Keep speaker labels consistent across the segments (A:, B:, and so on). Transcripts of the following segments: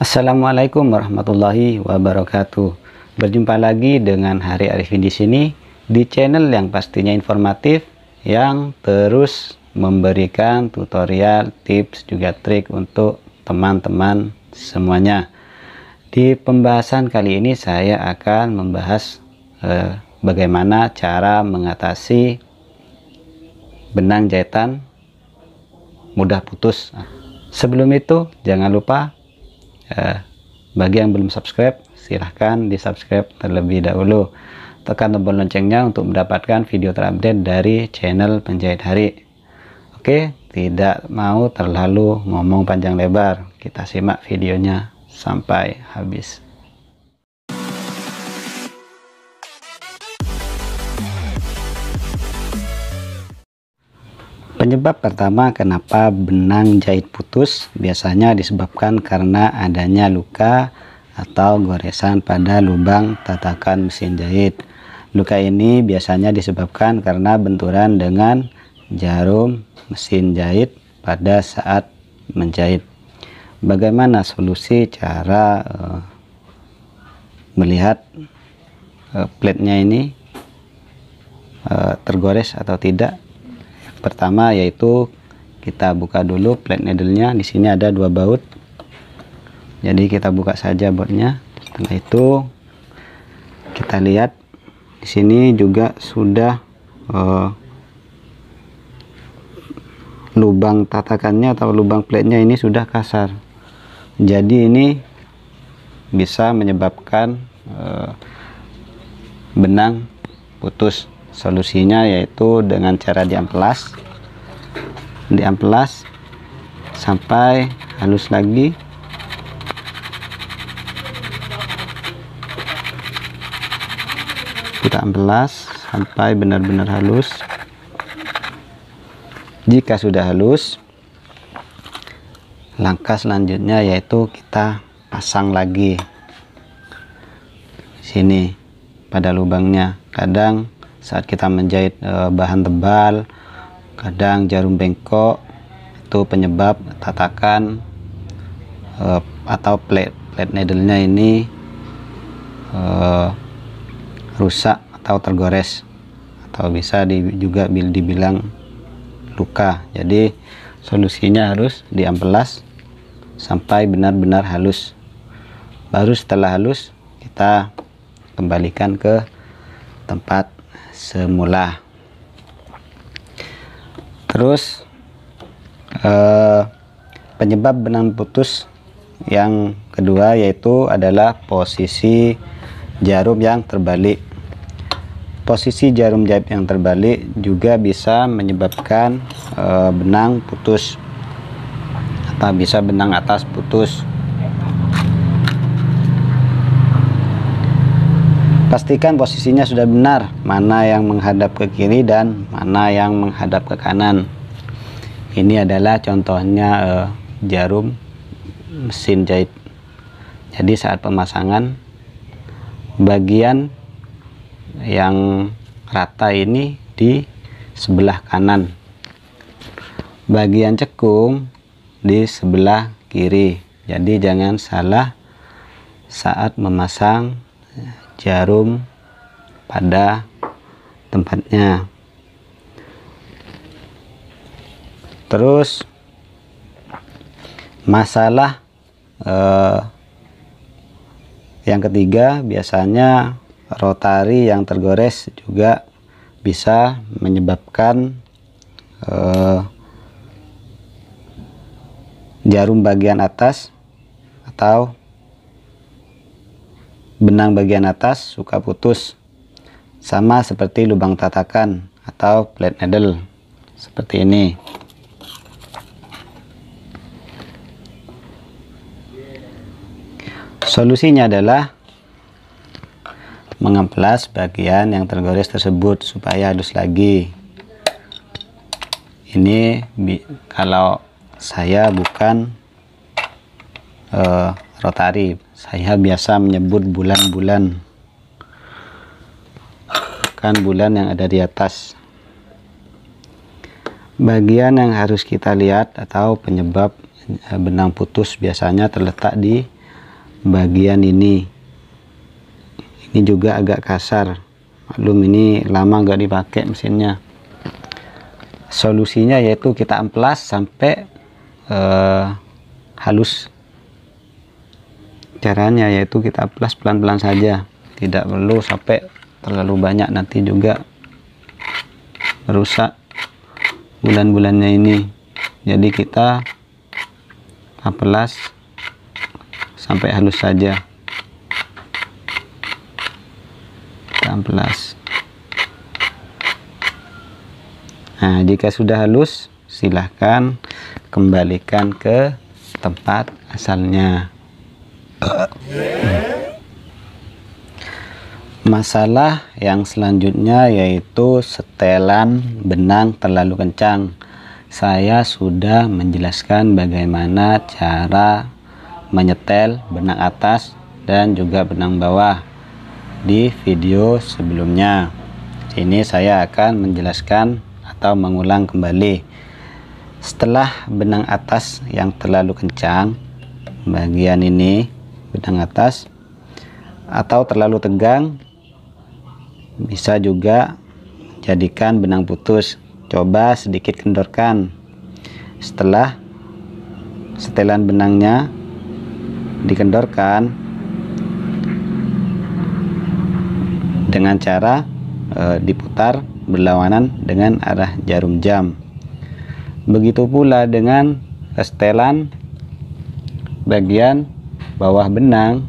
A: Assalamualaikum warahmatullahi wabarakatuh. Berjumpa lagi dengan Hari Arifin di sini di channel yang pastinya informatif yang terus memberikan tutorial, tips juga trik untuk teman-teman semuanya. Di pembahasan kali ini saya akan membahas eh, bagaimana cara mengatasi benang jahitan mudah putus. Sebelum itu jangan lupa Eh, bagi yang belum subscribe silahkan di subscribe terlebih dahulu tekan tombol loncengnya untuk mendapatkan video terupdate dari channel penjahit hari oke tidak mau terlalu ngomong panjang lebar kita simak videonya sampai habis Penyebab pertama kenapa benang jahit putus biasanya disebabkan karena adanya luka atau goresan pada lubang tatakan mesin jahit. Luka ini biasanya disebabkan karena benturan dengan jarum mesin jahit pada saat menjahit. Bagaimana solusi cara uh, melihat uh, plate-nya ini uh, tergores atau tidak? pertama yaitu kita buka dulu plate needle-nya di sini ada dua baut jadi kita buka saja bautnya setelah itu kita lihat di sini juga sudah uh, lubang tatakannya atau lubang plate-nya ini sudah kasar jadi ini bisa menyebabkan uh, benang putus solusinya yaitu dengan cara diamplas diamplas sampai halus lagi kita amplas sampai benar-benar halus jika sudah halus langkah selanjutnya yaitu kita pasang lagi sini pada lubangnya kadang saat kita menjahit e, bahan tebal kadang jarum bengkok itu penyebab tatakan e, atau plate plate needle-nya ini e, rusak atau tergores atau bisa di, juga dibilang luka jadi solusinya harus diampelas sampai benar-benar halus baru setelah halus kita kembalikan ke tempat semula terus eh, penyebab benang putus yang kedua yaitu adalah posisi jarum yang terbalik posisi jarum jahit yang terbalik juga bisa menyebabkan e, benang putus atau bisa benang atas putus Pastikan posisinya sudah benar, mana yang menghadap ke kiri dan mana yang menghadap ke kanan. Ini adalah contohnya eh, jarum mesin jahit. Jadi saat pemasangan bagian yang rata ini di sebelah kanan. Bagian cekung di sebelah kiri. Jadi jangan salah saat memasang jarum pada tempatnya terus masalah eh, yang ketiga biasanya rotari yang tergores juga bisa menyebabkan eh, jarum bagian atas atau Benang bagian atas suka putus, sama seperti lubang tatakan atau plate needle, seperti ini. Solusinya adalah mengamplas bagian yang tergores tersebut supaya halus lagi. Ini kalau saya bukan uh, rotari saya biasa menyebut bulan-bulan kan bulan yang ada di atas bagian yang harus kita lihat atau penyebab eh, benang putus biasanya terletak di bagian ini ini juga agak kasar maklum ini lama nggak dipakai mesinnya solusinya yaitu kita amplas sampai uh, halus caranya yaitu kita plus pelan-pelan saja tidak perlu sampai terlalu banyak nanti juga rusak bulan-bulannya ini jadi kita apelas sampai halus saja kita amplas nah jika sudah halus silahkan kembalikan ke tempat asalnya Masalah yang selanjutnya yaitu setelan benang terlalu kencang. Saya sudah menjelaskan bagaimana cara menyetel benang atas dan juga benang bawah di video sebelumnya. Ini saya akan menjelaskan atau mengulang kembali. Setelah benang atas yang terlalu kencang, bagian ini benang atas atau terlalu tegang bisa juga jadikan benang putus coba sedikit kendorkan setelah setelan benangnya dikendorkan dengan cara e, diputar berlawanan dengan arah jarum jam begitu pula dengan setelan bagian bawah benang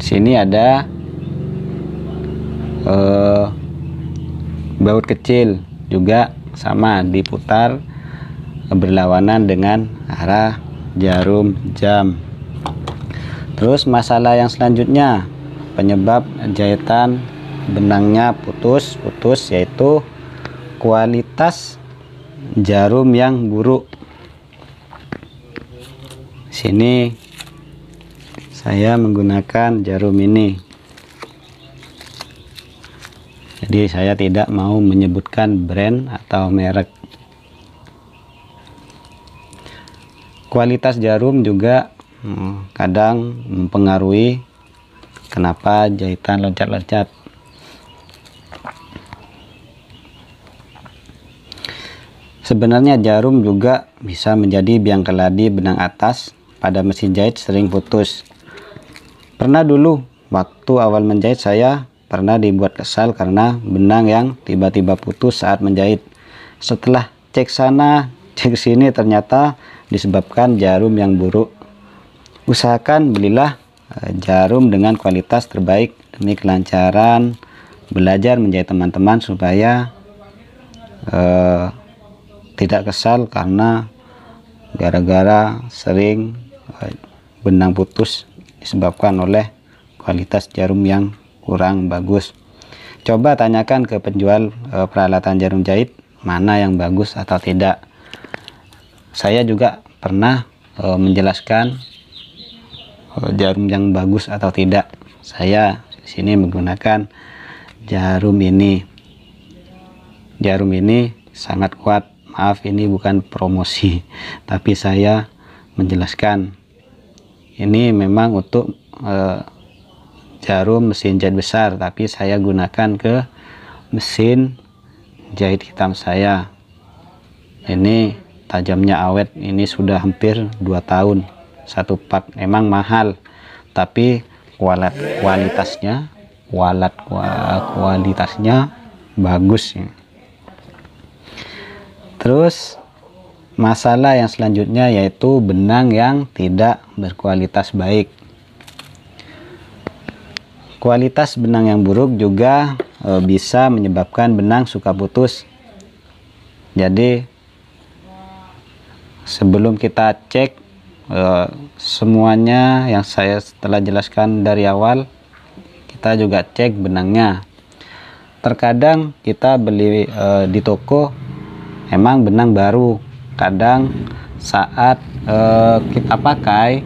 A: sini ada eh, baut kecil juga sama diputar berlawanan dengan arah jarum jam terus masalah yang selanjutnya penyebab jahitan benangnya putus-putus yaitu kualitas jarum yang buruk sini saya menggunakan jarum ini jadi saya tidak mau menyebutkan brand atau merek kualitas jarum juga hmm, kadang mempengaruhi kenapa jahitan loncat-loncat Sebenarnya jarum juga bisa menjadi biang keladi benang atas pada mesin jahit sering putus pernah dulu waktu awal menjahit saya pernah dibuat kesal karena benang yang tiba-tiba putus saat menjahit setelah cek sana cek sini ternyata disebabkan jarum yang buruk usahakan belilah eh, jarum dengan kualitas terbaik demi kelancaran belajar menjahit teman-teman supaya eh, tidak kesal karena gara-gara sering benang putus disebabkan oleh kualitas jarum yang kurang bagus coba tanyakan ke penjual e, peralatan jarum jahit mana yang bagus atau tidak saya juga pernah e, menjelaskan e, jarum yang bagus atau tidak saya di sini menggunakan jarum ini jarum ini sangat kuat maaf ini bukan promosi tapi saya menjelaskan ini memang untuk e, jarum mesin jahit besar tapi saya gunakan ke mesin jahit hitam saya ini tajamnya awet ini sudah hampir 2 tahun satu pak memang mahal tapi kualat kualitasnya kualat kualitasnya bagus terus Masalah yang selanjutnya yaitu benang yang tidak berkualitas baik. Kualitas benang yang buruk juga e, bisa menyebabkan benang suka putus. Jadi sebelum kita cek e, semuanya yang saya telah jelaskan dari awal, kita juga cek benangnya. Terkadang kita beli e, di toko emang benang baru kadang saat uh, kita pakai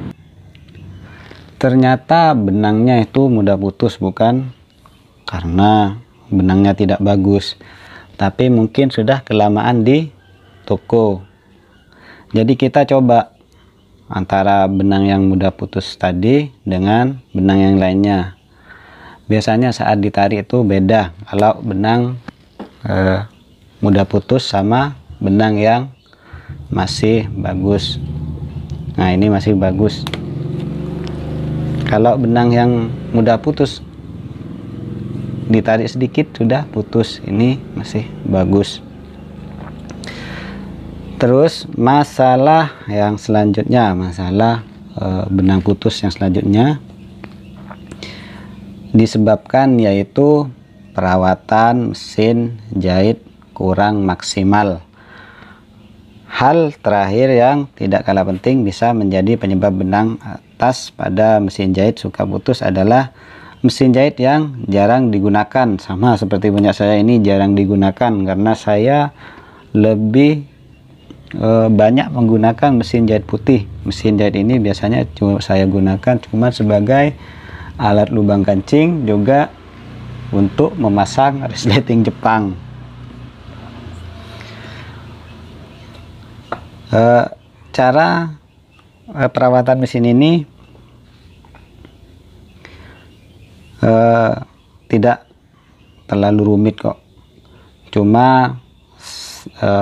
A: ternyata benangnya itu mudah putus bukan karena benangnya tidak bagus tapi mungkin sudah kelamaan di toko jadi kita coba antara benang yang mudah putus tadi dengan benang yang lainnya biasanya saat ditarik itu beda kalau benang eh, mudah putus sama benang yang masih bagus nah ini masih bagus kalau benang yang mudah putus ditarik sedikit sudah putus ini masih bagus terus masalah yang selanjutnya masalah e, benang putus yang selanjutnya disebabkan yaitu perawatan mesin jahit kurang maksimal Hal terakhir yang tidak kalah penting bisa menjadi penyebab benang atas pada mesin jahit suka putus adalah mesin jahit yang jarang digunakan. Sama seperti punya saya ini jarang digunakan karena saya lebih e, banyak menggunakan mesin jahit putih. Mesin jahit ini biasanya cuma saya gunakan cuma sebagai alat lubang kancing juga untuk memasang resleting Jepang. Eh, cara eh, perawatan mesin ini eh, tidak terlalu rumit kok cuma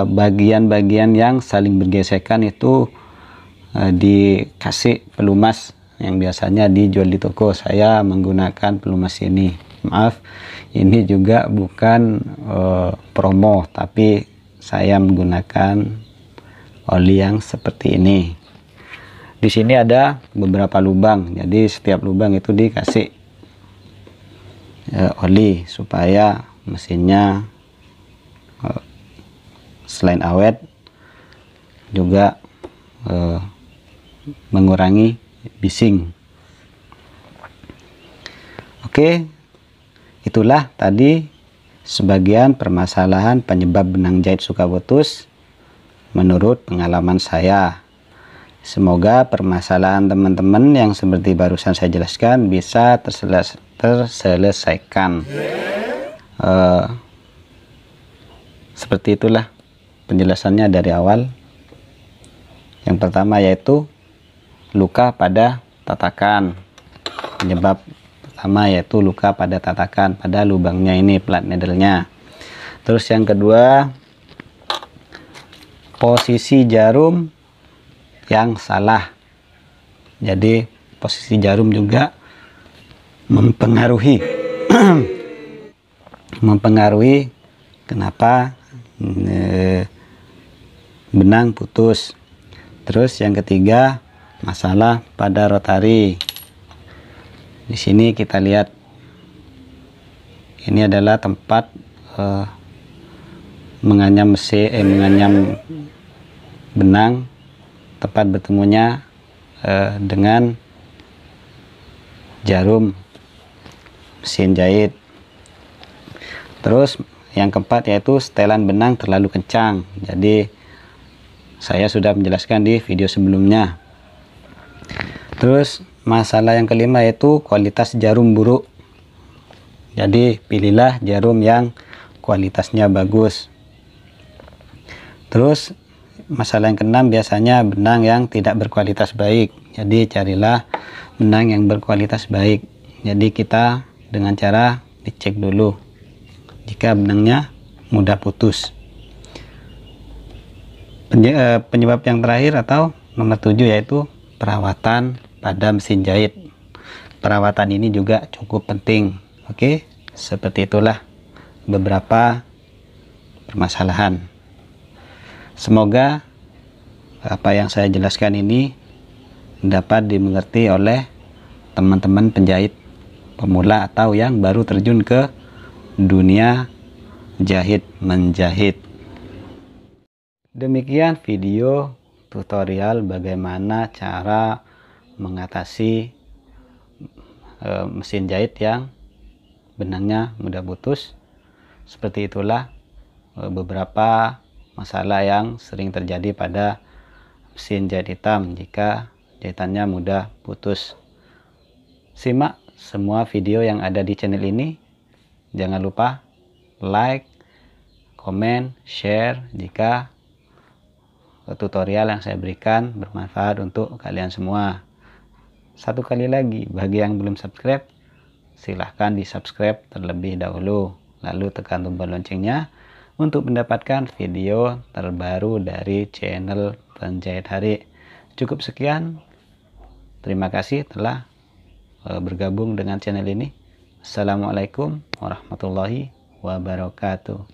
A: bagian-bagian yang saling bergesekan itu dikasih pelumas yang biasanya dijual di toko saya menggunakan pelumas ini maaf ini juga bukan promo tapi saya menggunakan oli yang seperti ini di sini ada beberapa lubang jadi setiap lubang itu dikasih e, oli supaya mesinnya e, selain awet juga e, mengurangi bising oke itulah tadi sebagian permasalahan penyebab benang jahit suka putus menurut pengalaman saya. Semoga permasalahan teman-teman yang seperti barusan saya jelaskan bisa terseles terselesaikan. Uh, seperti itulah penjelasannya dari awal. Yang pertama yaitu luka pada tatakan. Penyebab pertama yaitu luka pada tatakan pada lubangnya ini plat needle-nya. Terus yang kedua posisi jarum yang salah. Jadi posisi jarum juga mempengaruhi mempengaruhi kenapa eh, benang putus. Terus yang ketiga masalah pada rotari. Di sini kita lihat ini adalah tempat e, menganyam mesin eh, menganyam benang tepat bertemunya eh, dengan jarum mesin jahit terus yang keempat yaitu setelan benang terlalu kencang jadi saya sudah menjelaskan di video sebelumnya terus masalah yang kelima yaitu kualitas jarum buruk jadi pilihlah jarum yang kualitasnya bagus terus masalah yang keenam biasanya benang yang tidak berkualitas baik. Jadi carilah benang yang berkualitas baik. Jadi kita dengan cara dicek dulu jika benangnya mudah putus. Eh, penyebab yang terakhir atau nomor tujuh yaitu perawatan pada mesin jahit. Perawatan ini juga cukup penting. Oke, seperti itulah beberapa permasalahan. Semoga apa yang saya jelaskan ini dapat dimengerti oleh teman-teman penjahit pemula atau yang baru terjun ke dunia jahit menjahit. Demikian video tutorial bagaimana cara mengatasi e, mesin jahit yang benangnya mudah putus. Seperti itulah e, beberapa masalah yang sering terjadi pada mesin jahit hitam jika jahitannya mudah putus. Simak semua video yang ada di channel ini. Jangan lupa like, komen, share jika tutorial yang saya berikan bermanfaat untuk kalian semua. Satu kali lagi, bagi yang belum subscribe, silahkan di subscribe terlebih dahulu. Lalu tekan tombol loncengnya untuk mendapatkan video terbaru dari channel Penjahit Hari. Cukup sekian. Terima kasih telah e, bergabung dengan channel ini. Assalamualaikum warahmatullahi wabarakatuh.